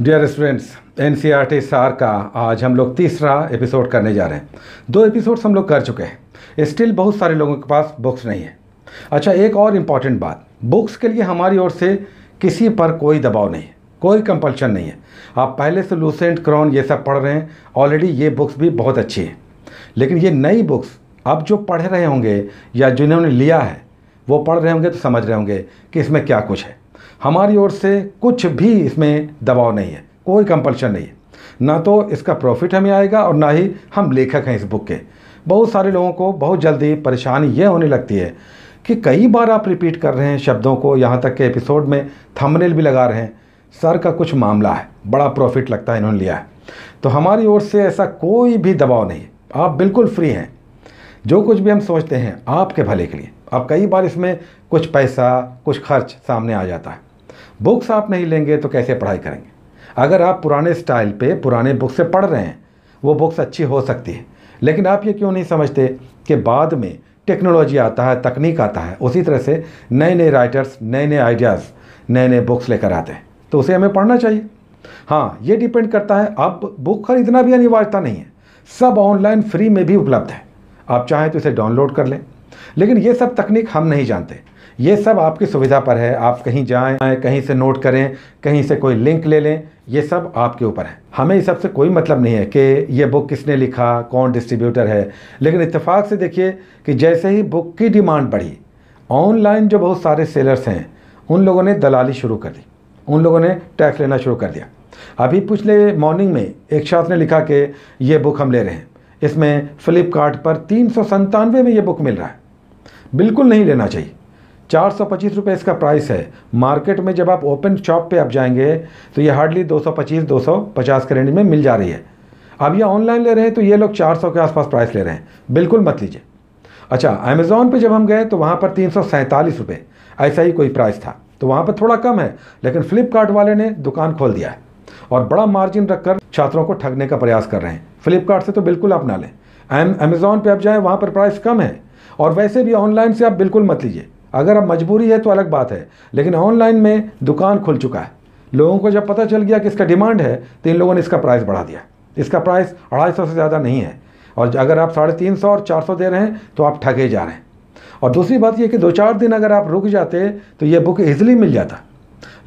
dear students N C R T सार का आज हम लोग तीसरा एपिसोड करने जा रहे हैं दो एपिसोड्स हम लोग कर चुके हैं स्टिल बहुत सारे लोगों के पास बुक्स नहीं है अच्छा एक और इम्पॉर्टेंट बात बुक्स के लिए हमारी ओर से किसी पर कोई दबाव नहीं है कोई कंपल्शन नहीं है आप पहले से लूसेंट क्रॉन ये सब पढ़ रहे हैं ऑलरेडी ये बुक्स भी बहुत अच्छी हैं लेकिन ये नई बुक्स अब जो पढ़ रहे होंगे या जिन्होंने लिया है वो पढ़ रहे होंगे तो समझ रहे होंगे कि इसमें क्या कुछ है हमारी ओर से कुछ भी इसमें दबाव नहीं है कोई कंपल्शन नहीं है ना तो इसका प्रॉफिट हमें आएगा और ना ही हम लेखक हैं इस बुक के बहुत सारे लोगों को बहुत जल्दी परेशानी यह होने लगती है कि कई बार आप रिपीट कर रहे हैं शब्दों को यहाँ तक के एपिसोड में थंबनेल भी लगा रहे हैं सर का कुछ मामला है बड़ा प्रॉफिट लगता है इन्होंने लिया है तो हमारी ओर से ऐसा कोई भी दबाव नहीं आप बिल्कुल फ्री हैं जो कुछ भी हम सोचते हैं आपके भले के लिए अब कई बार इसमें कुछ पैसा कुछ खर्च सामने आ जाता है बुक्स आप नहीं लेंगे तो कैसे पढ़ाई करेंगे अगर आप पुराने स्टाइल पे पुराने बुक से पढ़ रहे हैं वो बुक्स अच्छी हो सकती है लेकिन आप ये क्यों नहीं समझते कि बाद में टेक्नोलॉजी आता है तकनीक आता है उसी तरह से नए नए राइटर्स नए नए आइडियाज़ नए नए बुक्स लेकर आते हैं तो उसे हमें पढ़ना चाहिए हाँ ये डिपेंड करता है अब बुक खरीदना भी अनिवार्यता नहीं है सब ऑनलाइन फ्री में भी उपलब्ध है आप चाहें तो इसे डाउनलोड कर लें लेकिन ये सब तकनीक हम नहीं जानते ये सब आपकी सुविधा पर है आप कहीं जाएं कहीं से नोट करें कहीं से कोई लिंक ले लें ये सब आपके ऊपर है हमें इस सबसे कोई मतलब नहीं है कि ये बुक किसने लिखा कौन डिस्ट्रीब्यूटर है लेकिन इतफाक़ से देखिए कि जैसे ही बुक की डिमांड बढ़ी ऑनलाइन जो बहुत सारे सेलर्स हैं उन लोगों ने दलाली शुरू कर दी उन लोगों ने टैक्स लेना शुरू कर दिया अभी पिछले मॉर्निंग में एक शख्स ने लिखा कि ये बुक हम ले रहे हैं इसमें फ़्लिपकार्ट पर तीन सौ संतानवे में ये बुक मिल रहा है बिल्कुल नहीं लेना चाहिए चार सौ पच्चीस रुपये इसका प्राइस है मार्केट में जब आप ओपन शॉप पे आप जाएंगे तो ये हार्डली दो सौ पच्चीस दो सौ पचास के रेंज में मिल जा रही है अब ये ऑनलाइन ले रहे हैं तो ये लोग चार सौ के आसपास प्राइस ले रहे हैं बिल्कुल मत लीजिए अच्छा अमेज़ोन पर जब हम गए तो वहाँ पर तीन सौ सैंतालीस रुपये ऐसा ही कोई प्राइस था तो वहाँ पर थोड़ा कम है लेकिन फ्लिपकार्ट वाले ने दुकान खोल दिया है और बड़ा मार्जिन रखकर छात्रों को ठगने का प्रयास कर रहे हैं फ्लिपकार्ट से तो बिल्कुल आप ना लें अमेज़ॉन पर आप जाएँ वहाँ पर प्राइस कम है और वैसे भी ऑनलाइन से आप बिल्कुल मत लीजिए अगर आप मजबूरी है तो अलग बात है लेकिन ऑनलाइन में दुकान खुल चुका है लोगों को जब पता चल गया कि इसका डिमांड है तो इन लोगों ने इसका प्राइस बढ़ा दिया इसका प्राइस अढ़ाई सौ से ज़्यादा नहीं है और अगर आप साढ़े तीन सौ और चार सौ दे रहे हैं तो आप ठगे जा रहे हैं और दूसरी बात यह कि दो चार दिन अगर आप रुक जाते तो ये बुक ईजिली मिल जाता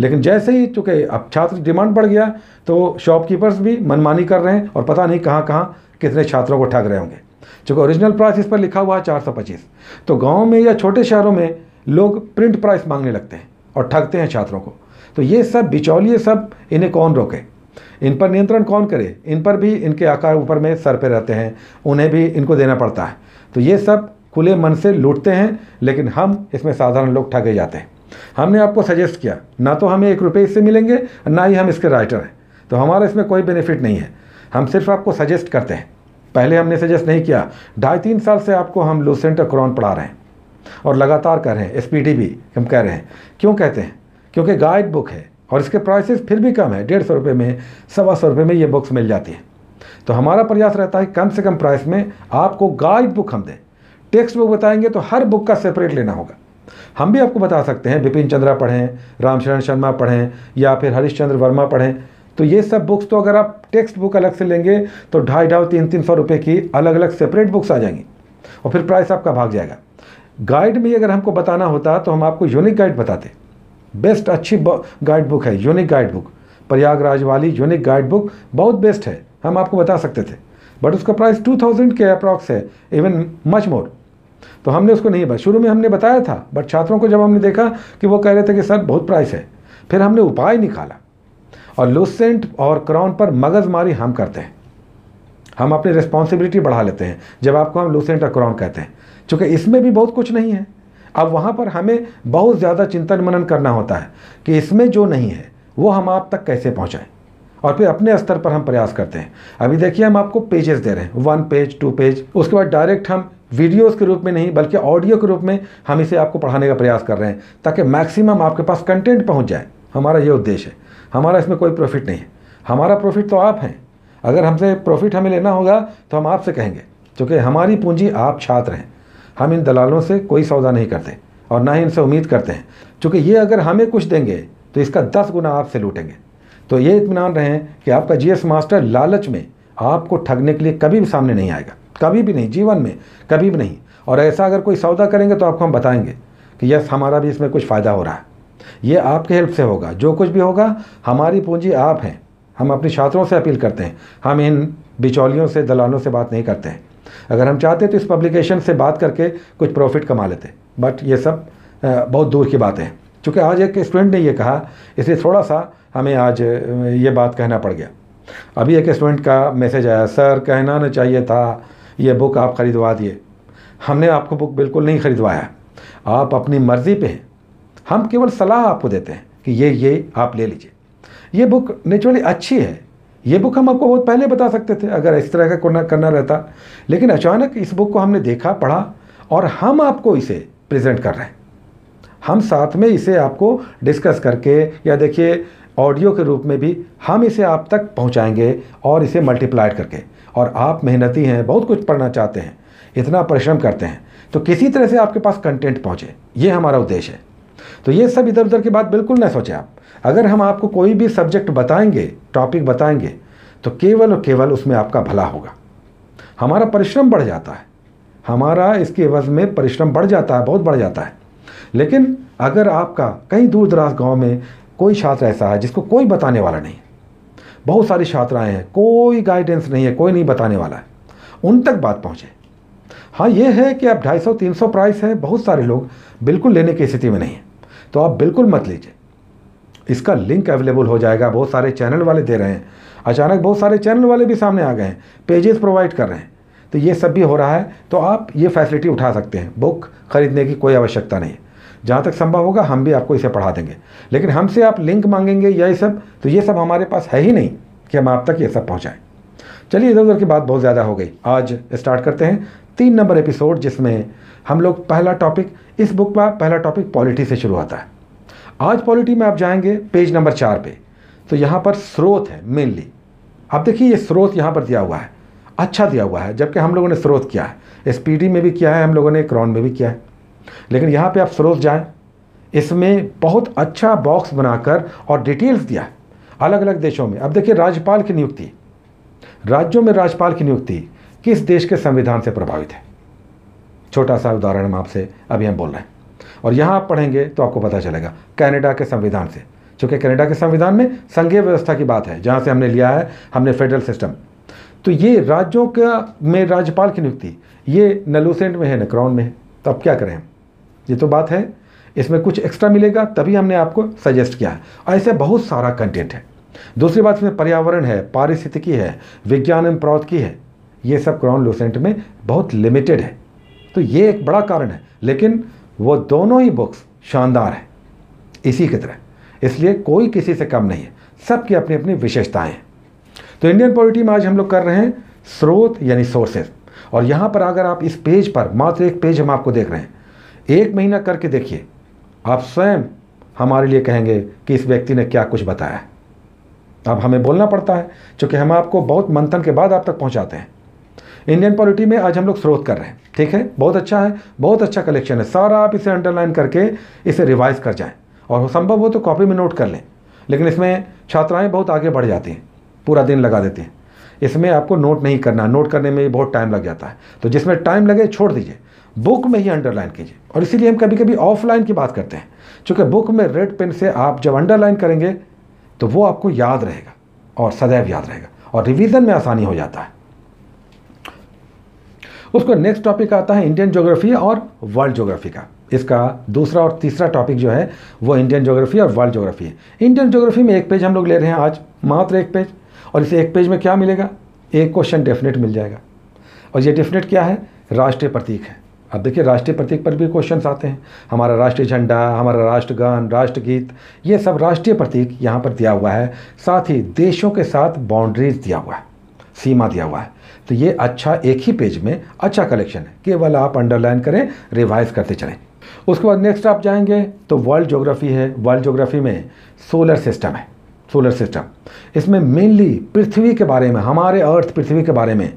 लेकिन जैसे ही चूँकि अब छात्र डिमांड बढ़ गया तो शॉपकीपर्स भी मनमानी कर रहे हैं और पता नहीं कहाँ कहाँ कितने छात्रों को ठग रहे होंगे चूँकि ओरिजिनल प्राइस इस पर लिखा हुआ है चार सौ पच्चीस तो गाँव में या छोटे शहरों में लोग प्रिंट प्राइस मांगने लगते हैं और ठगते हैं छात्रों को तो ये सब बिचौलिए सब इन्हें कौन रोके इन पर नियंत्रण कौन करे इन पर भी इनके आकार ऊपर में सर पे रहते हैं उन्हें भी इनको देना पड़ता है तो ये सब खुले मन से लूटते हैं लेकिन हम इसमें साधारण लोग ठगे जाते हैं हमने आपको सजेस्ट किया ना तो हमें एक रुपये इससे मिलेंगे ना ही हम इसके राइटर हैं तो हमारा इसमें कोई बेनिफिट नहीं है हम सिर्फ आपको सजेस्ट करते हैं पहले हमने सजेस्ट नहीं किया ढाई तीन साल से आपको हम लूसेंट क्रॉन पढ़ा रहे हैं और लगातार कह रहे हैं एस भी हम कह रहे हैं क्यों कहते हैं क्योंकि गाइड बुक है और इसके प्राइसेस फिर भी कम है डेढ़ सौ रुपये में सवा सौ रुपये में ये बुक्स मिल जाती है तो हमारा प्रयास रहता है कम से कम प्राइस में आपको गाइड बुक हम दें टेक्स्ट बुक बताएंगे तो हर बुक का सेपरेट लेना होगा हम भी आपको बता सकते हैं बिपिन चंद्रा पढ़ें रामचरण शर्मा पढ़ें या फिर हरिश्चंद्र वर्मा पढ़ें तो ये सब बुक्स तो अगर आप टेक्स्ट बुक अलग से लेंगे तो ढाई ढाई तीन तीन सौ रुपये की अलग अलग सेपरेट बुक्स आ जाएंगी और फिर प्राइस आपका भाग जाएगा गाइड में अगर हमको बताना होता तो हम आपको यूनिक गाइड बताते बेस्ट अच्छी गाइड बुक है यूनिक गाइड बुक प्रयागराज वाली यूनिक गाइड बुक बहुत बेस्ट है हम आपको बता सकते थे बट उसका प्राइस टू थाउजेंड के अप्रॉक्स है इवन मच मोर तो हमने उसको नहीं बताया शुरू में हमने बताया था बट छात्रों को जब हमने देखा कि वो कह रहे थे कि सर बहुत प्राइस है फिर हमने उपाय निकाला और लुसेंट और क्रॉन पर मगजमारी हम करते हैं हम अपनी रिस्पॉन्सिबिलिटी बढ़ा लेते हैं जब आपको हम लुसेंट और क्रॉन कहते हैं चूँकि इसमें भी बहुत कुछ नहीं है अब वहाँ पर हमें बहुत ज़्यादा चिंतन मनन करना होता है कि इसमें जो नहीं है वो हम आप तक कैसे पहुँचाएँ और फिर अपने स्तर पर हम प्रयास करते हैं अभी देखिए हम आपको पेजेस दे रहे हैं वन पेज टू पेज उसके बाद डायरेक्ट हम वीडियोस के रूप में नहीं बल्कि ऑडियो के रूप में हम इसे आपको पढ़ाने का प्रयास कर रहे हैं ताकि मैक्सिमम आपके पास कंटेंट पहुंच जाए हमारा ये उद्देश्य है हमारा इसमें कोई प्रॉफिट नहीं है हमारा प्रॉफिट तो आप हैं अगर हमसे प्रॉफिट हमें लेना होगा तो हम आपसे कहेंगे क्योंकि हमारी पूंजी आप छात्र हैं हम इन दलालों से कोई सौदा नहीं करते और ना ही इनसे उम्मीद करते हैं क्योंकि ये अगर हमें कुछ देंगे तो इसका दस गुना आपसे लूटेंगे तो ये इतमान रहें कि आपका जी मास्टर लालच में आपको ठगने के लिए कभी भी सामने नहीं आएगा कभी भी नहीं जीवन में कभी भी नहीं और ऐसा अगर कोई सौदा करेंगे तो आपको हम बताएंगे कि यस हमारा भी इसमें कुछ फ़ायदा हो रहा है ये आपके हेल्प से होगा जो कुछ भी होगा हमारी पूंजी आप हैं हम अपने छात्रों से अपील करते हैं हम इन बिचौलियों से दलालों से बात नहीं करते हैं अगर हम चाहते तो इस पब्लिकेशन से बात करके कुछ प्रॉफिट कमा लेते बट ये सब बहुत दूर की बातें हैं चूँकि आज एक स्टूडेंट ने ये कहा इसलिए थोड़ा सा हमें आज ये बात कहना पड़ गया अभी एक स्टूडेंट का मैसेज आया सर कहना ना चाहिए था ये बुक आप ख़रीदवा दिए हमने आपको बुक बिल्कुल नहीं ख़रीदवाया आप अपनी मर्ज़ी पे हैं हम केवल सलाह आपको देते हैं कि ये ये आप ले लीजिए ये बुक नेचुरली अच्छी है ये बुक हम आपको बहुत पहले बता सकते थे अगर इस तरह का करना करना रहता लेकिन अचानक इस बुक को हमने देखा पढ़ा और हम आपको इसे प्रेजेंट कर रहे हैं हम साथ में इसे आपको डिस्कस करके या देखिए ऑडियो के रूप में भी हम इसे आप तक पहुंचाएंगे और इसे मल्टीप्लाइड करके और आप मेहनती हैं बहुत कुछ पढ़ना चाहते हैं इतना परिश्रम करते हैं तो किसी तरह से आपके पास कंटेंट पहुँचे ये हमारा उद्देश्य है तो ये सब इधर उधर की बात बिल्कुल ना सोचें आप अगर हम आपको कोई भी सब्जेक्ट बताएंगे टॉपिक बताएंगे तो केवल और केवल उसमें आपका भला होगा हमारा परिश्रम बढ़ जाता है हमारा इसके एवज में परिश्रम बढ़ जाता है बहुत बढ़ जाता है लेकिन अगर आपका कहीं दूर दराज गाँव में कोई छात्र ऐसा है जिसको कोई बताने वाला नहीं बहुत सारी छात्राएँ हैं कोई गाइडेंस नहीं है कोई नहीं बताने वाला है उन तक बात पहुँचे हाँ ये है कि आप 250 300 प्राइस है बहुत सारे लोग बिल्कुल लेने की स्थिति में नहीं है तो आप बिल्कुल मत लीजिए इसका लिंक अवेलेबल हो जाएगा बहुत सारे चैनल वाले दे रहे हैं अचानक बहुत सारे चैनल वाले भी सामने आ गए हैं पेजेस प्रोवाइड कर रहे हैं तो ये सब भी हो रहा है तो आप ये फैसिलिटी उठा सकते हैं बुक खरीदने की कोई आवश्यकता नहीं है जहाँ तक संभव होगा हम भी आपको इसे पढ़ा देंगे लेकिन हमसे आप लिंक मांगेंगे या ये सब तो ये सब हमारे पास है ही नहीं कि हम आप तक ये सब पहुँचाएँ चलिए इधर उधर की बात बहुत ज़्यादा हो गई आज स्टार्ट करते हैं तीन नंबर एपिसोड जिसमें हम लोग पहला टॉपिक इस बुक का पहला टॉपिक पॉलिटी से शुरू होता है आज पॉलिटी में आप जाएंगे पेज नंबर चार पे तो यहाँ पर स्रोत है मेनली आप देखिए ये स्रोत यहाँ पर दिया हुआ है अच्छा दिया हुआ है जबकि हम लोगों ने स्रोत किया है एस में भी किया है हम लोगों ने क्रॉन में भी किया है लेकिन यहाँ पे आप सरोज जाएं इसमें बहुत अच्छा बॉक्स बनाकर और डिटेल्स दिया है अलग अलग देशों में अब देखिए राज्यपाल की नियुक्ति राज्यों में राज्यपाल की नियुक्ति किस देश के संविधान से प्रभावित है छोटा सा उदाहरण हम आपसे अभी हम बोल रहे हैं और यहाँ आप पढ़ेंगे तो आपको पता चलेगा कैनेडा के संविधान से चूँकि कैनेडा के संविधान में संघीय व्यवस्था की बात है जहाँ से हमने लिया है हमने फेडरल सिस्टम तो ये राज्यों का में राज्यपाल की नियुक्ति ये नलूसेंट में है नक्रॉन में है तो अब क्या करें हम ये तो बात है इसमें कुछ एक्स्ट्रा मिलेगा तभी हमने आपको सजेस्ट किया है ऐसे बहुत सारा कंटेंट है दूसरी बात इसमें पर्यावरण है पारिस्थितिकी है विज्ञान एवं प्रौद्योगिकी है ये सब क्राउन लूसेंट में बहुत लिमिटेड है तो ये एक बड़ा कारण है लेकिन वो दोनों ही बुक्स शानदार है इसी की तरह इसलिए कोई किसी से कम नहीं है सबकी अपनी अपनी विशेषताएं हैं तो इंडियन पॉलिटी में आज हम लोग कर रहे हैं स्रोत यानी सोर्सेज और यहाँ पर अगर आप इस पेज पर मात्र एक पेज हम आपको देख रहे हैं एक महीना करके देखिए आप स्वयं हमारे लिए कहेंगे कि इस व्यक्ति ने क्या कुछ बताया अब हमें बोलना पड़ता है क्योंकि हम आपको बहुत मंथन के बाद आप तक पहुंचाते हैं इंडियन पॉलिटी में आज हम लोग स्रोत कर रहे हैं ठीक है बहुत अच्छा है बहुत अच्छा कलेक्शन है सारा आप इसे अंडरलाइन करके इसे रिवाइज कर जाएं और संभव हो तो कॉपी में नोट कर लें लेकिन इसमें छात्राएं बहुत आगे बढ़ जाती हैं पूरा दिन लगा देती हैं इसमें आपको नोट नहीं करना नोट करने में बहुत टाइम लग जाता है तो जिसमें टाइम लगे छोड़ दीजिए बुक में ही अंडरलाइन कीजिए और इसीलिए हम कभी कभी ऑफलाइन की बात करते हैं चूंकि बुक में रेड पेन से आप जब अंडरलाइन करेंगे तो वो आपको याद रहेगा और सदैव याद रहेगा और रिवीजन में आसानी हो जाता है उसको नेक्स्ट टॉपिक आता है इंडियन ज्योग्राफी और वर्ल्ड ज्योग्राफी का इसका दूसरा और तीसरा टॉपिक जो है वो इंडियन ज्योग्राफी और वर्ल्ड ज्योग्राफी है इंडियन ज्योग्राफी में एक पेज हम लोग ले रहे हैं आज मात्र एक पेज और इस एक पेज में क्या मिलेगा एक क्वेश्चन डेफिनेट मिल जाएगा और ये डेफिनेट क्या है राष्ट्रीय प्रतीक है अब देखिए राष्ट्रीय प्रतीक पर भी क्वेश्चंस आते हैं हमारा राष्ट्रीय झंडा हमारा राष्ट्रगान राष्ट्रगीत ये सब राष्ट्रीय प्रतीक यहाँ पर दिया हुआ है साथ ही देशों के साथ बाउंड्रीज दिया हुआ है सीमा दिया हुआ है तो ये अच्छा एक ही पेज में अच्छा कलेक्शन है केवल आप अंडरलाइन करें रिवाइज करते चलें उसके बाद नेक्स्ट आप जाएंगे तो वर्ल्ड ज्योग्राफी है वर्ल्ड जोग्राफी में सोलर सिस्टम है सोलर सिस्टम इसमें मेनली पृथ्वी के बारे में हमारे अर्थ पृथ्वी के बारे में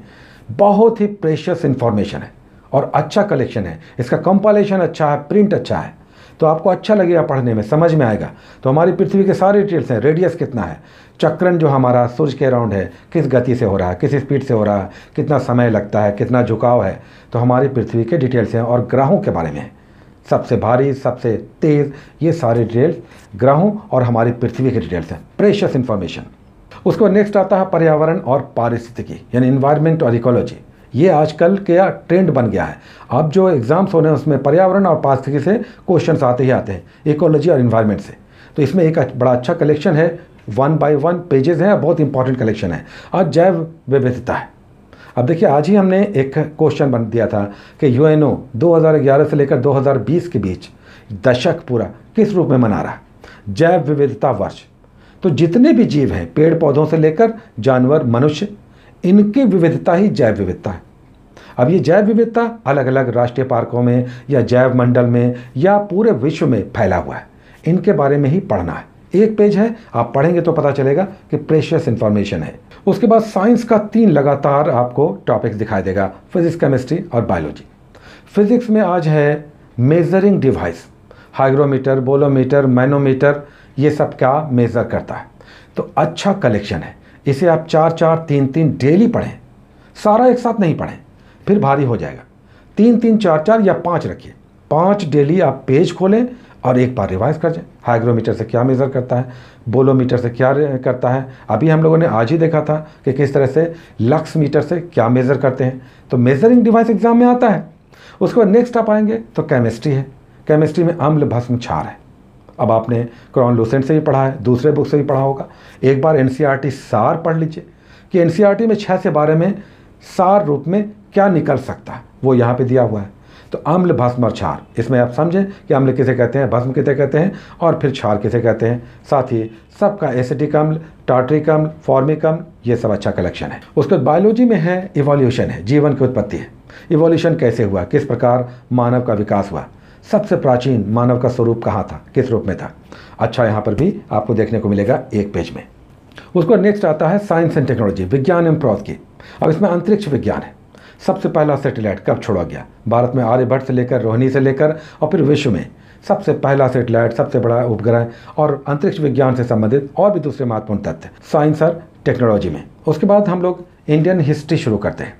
बहुत ही प्रेशियस इन्फॉर्मेशन है और अच्छा कलेक्शन है इसका कंपाइलेशन अच्छा है प्रिंट अच्छा है तो आपको अच्छा लगेगा पढ़ने में समझ में आएगा तो हमारी पृथ्वी के सारे डिटेल्स हैं रेडियस कितना है चक्रण जो हमारा सूर्य के अराउंड है किस गति से हो रहा है किस स्पीड से हो रहा है कितना समय लगता है कितना झुकाव है तो हमारी पृथ्वी के डिटेल्स हैं और ग्रहों के बारे में है सबसे भारी सबसे तेज़ ये सारे डिटेल्स ग्रहों और हमारी पृथ्वी के डिटेल्स हैं प्रेशियस इन्फॉर्मेशन उसके बाद नेक्स्ट आता है पर्यावरण और पारिस्थितिकी यानी इन्वायरमेंट और इकोलॉजी ये आजकल क्या ट्रेंड बन गया है अब जो एग्ज़ाम्स होने हैं उसमें पर्यावरण और पारिस्थितिकी से क्वेश्चन आते ही आते हैं इकोलॉजी और इन्वायरमेंट से तो इसमें एक बड़ा अच्छा कलेक्शन है वन बाय वन पेजेस हैं बहुत इंपॉर्टेंट कलेक्शन है और जैव विविधता है अब देखिए आज ही हमने एक क्वेश्चन बन दिया था कि यूएनओ 2011 से लेकर 2020 के बीच दशक पूरा किस रूप में मना रहा जैव विविधता वर्ष तो जितने भी जीव हैं पेड़ पौधों से लेकर जानवर मनुष्य इनकी विविधता ही जैव विविधता है अब ये जैव विविधता अलग अलग राष्ट्रीय पार्कों में या जैव मंडल में या पूरे विश्व में फैला हुआ है इनके बारे में ही पढ़ना है एक पेज है आप पढ़ेंगे तो पता चलेगा कि प्रेशियस इंफॉर्मेशन है उसके बाद साइंस का तीन लगातार आपको टॉपिक्स दिखाई देगा फिजिक्स केमिस्ट्री और बायोलॉजी फिजिक्स में आज है measuring device hygrometer bolometer manometer ये सब क्या मेज़र करता है तो अच्छा कलेक्शन है इसे आप चार चार तीन तीन डेली पढ़ें सारा एक साथ नहीं पढ़ें फिर भारी हो जाएगा तीन तीन चार चार या पाँच रखिए पाँच डेली आप पेज खोलें और एक बार रिवाइज कर जाएँ हाइग्रोमीटर से क्या मेज़र करता है बोलोमीटर से क्या करता है अभी हम लोगों ने आज ही देखा था कि किस तरह से लक्स मीटर से क्या मेज़र करते हैं तो मेज़रिंग डिवाइस एग्ज़ाम में आता है उसके बाद नेक्स्ट आप आएंगे तो केमिस्ट्री है केमिस्ट्री में अम्ल भस्म छार है अब आपने क्रॉन लूसेंट से भी पढ़ा है दूसरे बुक से भी पढ़ा होगा एक बार एन e सार पढ़ लीजिए कि एन e में छः से बारह में सार रूप में क्या निकल सकता है वो यहाँ पर दिया हुआ है तो अम्ल भस्म और क्षार इसमें आप समझें कि अम्ल किसे कहते हैं भस्म किसे कहते हैं और फिर क्षार किसे कहते हैं साथ ही सबका एसिडिक अम्ल टाटरिक अम्ल फॉर्मिक अम्ल ये सब अच्छा कलेक्शन है उसके बाद बायोलॉजी में है इवोल्यूशन है जीवन की उत्पत्ति है इवोल्यूशन कैसे हुआ किस प्रकार मानव का विकास हुआ सबसे प्राचीन मानव का स्वरूप कहाँ था किस रूप में था अच्छा यहाँ पर भी आपको देखने को मिलेगा एक पेज में उसको नेक्स्ट आता है साइंस एंड टेक्नोलॉजी विज्ञान एवं प्रौद्योगिकी अब इसमें अंतरिक्ष विज्ञान है सबसे पहला सेटेलाइट कब छोड़ा गया भारत में आर्यभट्ट से लेकर रोहिणी से लेकर और फिर विश्व में सबसे पहला सेटेलाइट सबसे बड़ा उपग्रह और अंतरिक्ष विज्ञान से संबंधित और भी दूसरे महत्वपूर्ण तथ्य साइंस और टेक्नोलॉजी में उसके बाद हम लोग इंडियन हिस्ट्री शुरू करते हैं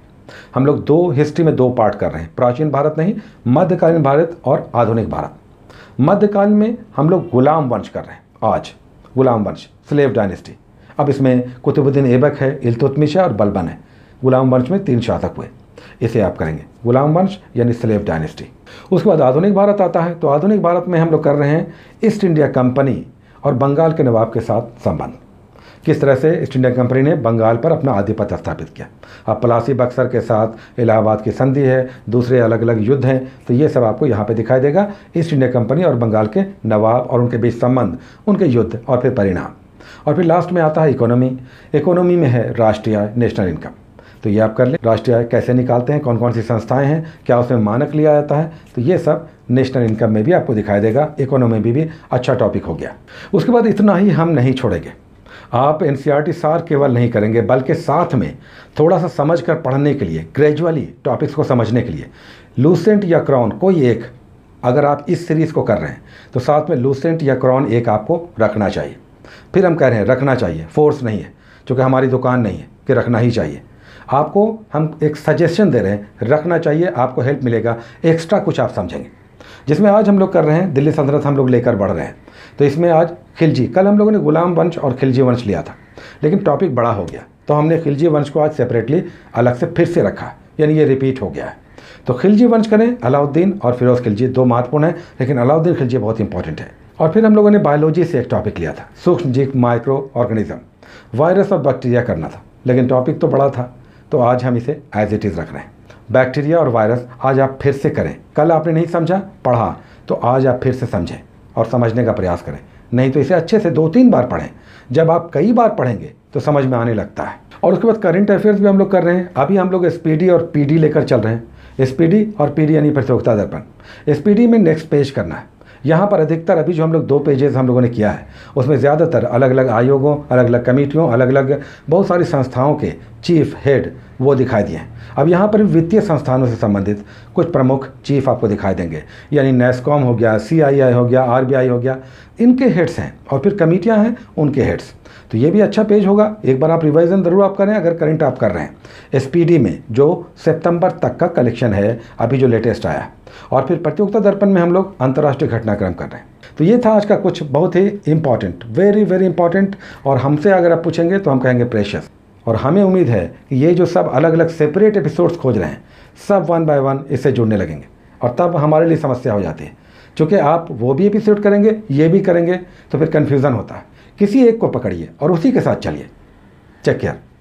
हम लोग दो हिस्ट्री में दो पार्ट कर रहे हैं प्राचीन भारत नहीं मध्यकालीन भारत और आधुनिक भारत मध्यकाल में हम लोग गुलाम वंश कर रहे हैं आज गुलाम वंश स्लेव डायनेस्टी अब इसमें कुतुबुद्दीन ऐबक है इल्तुतमिश है और बलबन है गुलाम वंश में तीन शासक हुए इसे आप करेंगे गुलाम वंश यानी स्लेव डायनेस्टी उसके बाद आधुनिक भारत आता है तो आधुनिक भारत में हम लोग कर रहे हैं ईस्ट इंडिया कंपनी और बंगाल के नवाब के साथ संबंध किस तरह से ईस्ट इंडिया कंपनी ने बंगाल पर अपना आधिपत्य स्थापित किया अब पलासी बक्सर के साथ इलाहाबाद की संधि है दूसरे अलग अलग युद्ध हैं तो ये सब आपको यहाँ पे दिखाई देगा ईस्ट इंडिया कंपनी और बंगाल के नवाब और उनके बीच संबंध उनके युद्ध और फिर परिणाम और फिर लास्ट में आता है इकोनॉमी इकोनॉमी में है राष्ट्रीय नेशनल इनकम तो ये आप कर लें राष्ट्रीय आय कैसे निकालते हैं कौन कौन सी संस्थाएं हैं क्या उसमें मानक लिया जाता है तो ये सब नेशनल इनकम में भी आपको दिखाई देगा इकोनॉमी भी, भी अच्छा टॉपिक हो गया उसके बाद इतना ही हम नहीं छोड़ेंगे आप एन सार केवल नहीं करेंगे बल्कि साथ में थोड़ा सा समझ कर पढ़ने के लिए ग्रेजुअली टॉपिक्स को समझने के लिए लूसेंट या क्रॉन कोई एक अगर आप इस सीरीज़ को कर रहे हैं तो साथ में लूसेंट या क्रॉन एक आपको रखना चाहिए फिर हम कह रहे हैं रखना चाहिए फोर्स नहीं है क्योंकि हमारी दुकान नहीं है कि रखना ही चाहिए आपको हम एक सजेशन दे रहे हैं रखना चाहिए आपको हेल्प मिलेगा एक्स्ट्रा कुछ आप समझेंगे जिसमें आज हम लोग कर रहे हैं दिल्ली सल्तनत हम लोग लेकर बढ़ रहे हैं तो इसमें आज खिलजी कल हम लोगों ने गुलाम वंश और खिलजी वंश लिया था लेकिन टॉपिक बड़ा हो गया तो हमने खिलजी वंश को आज सेपरेटली अलग से फिर से रखा यानी ये रिपीट हो गया है तो खिलजी वंश करें अलाउद्दीन और फिरोज़ खिलजी दो महत्वपूर्ण हैं लेकिन अलाउद्दीन खिलजी बहुत इंपॉर्टेंट है और फिर हम लोगों ने बायोलॉजी से एक टॉपिक लिया था सूक्ष्म जीव माइक्रो ऑर्गेनिज्म वायरस और बैक्टीरिया करना था लेकिन टॉपिक तो बड़ा था तो आज हम इसे एज इट इज़ रख रहे हैं बैक्टीरिया और वायरस आज आप फिर से करें कल आपने नहीं समझा पढ़ा तो आज आप फिर से समझें और समझने का प्रयास करें नहीं तो इसे अच्छे से दो तीन बार पढ़ें जब आप कई बार पढ़ेंगे तो समझ में आने लगता है और उसके बाद करंट अफेयर्स भी हम लोग कर रहे हैं अभी हम लोग एस और पी लेकर चल रहे हैं एस और पी यानी प्रतियोगिता दर्पण एस में नेक्स्ट पेज करना है यहाँ पर अधिकतर अभी जो हम लोग दो पेजेस हम लोगों ने किया है उसमें ज़्यादातर अलग अलग आयोगों अलग अलग कमेटियों अलग अलग बहुत सारी संस्थाओं के चीफ हेड वो दिखाई दिए अब यहाँ पर वित्तीय संस्थानों से संबंधित कुछ प्रमुख चीफ आपको दिखाई देंगे यानी नेस्कॉम हो गया सीआईआई हो गया आरबीआई हो गया इनके हेड्स हैं और फिर कमेटियाँ हैं उनके हेड्स तो ये भी अच्छा पेज होगा एक बार आप रिवाइजन ज़रूर आप करें अगर करंट आप कर रहे हैं डी में जो सितंबर तक का कलेक्शन है अभी जो लेटेस्ट आया और फिर प्रतियोगिता दर्पण में हम लोग अंतर्राष्ट्रीय घटनाक्रम कर रहे हैं तो ये था आज का कुछ बहुत ही इंपॉर्टेंट वेरी वेरी इंपॉर्टेंट और हमसे अगर आप पूछेंगे तो हम कहेंगे प्रेशस और हमें उम्मीद है कि ये जो सब अलग अलग सेपरेट एपिसोड्स खोज रहे हैं सब वन बाय वन इससे जुड़ने लगेंगे और तब हमारे लिए समस्या हो जाती है चूँकि आप वो भी एपिसोड करेंगे ये भी करेंगे तो फिर कन्फ्यूज़न होता है किसी एक को पकड़िए और उसी के साथ चलिए चेक केयर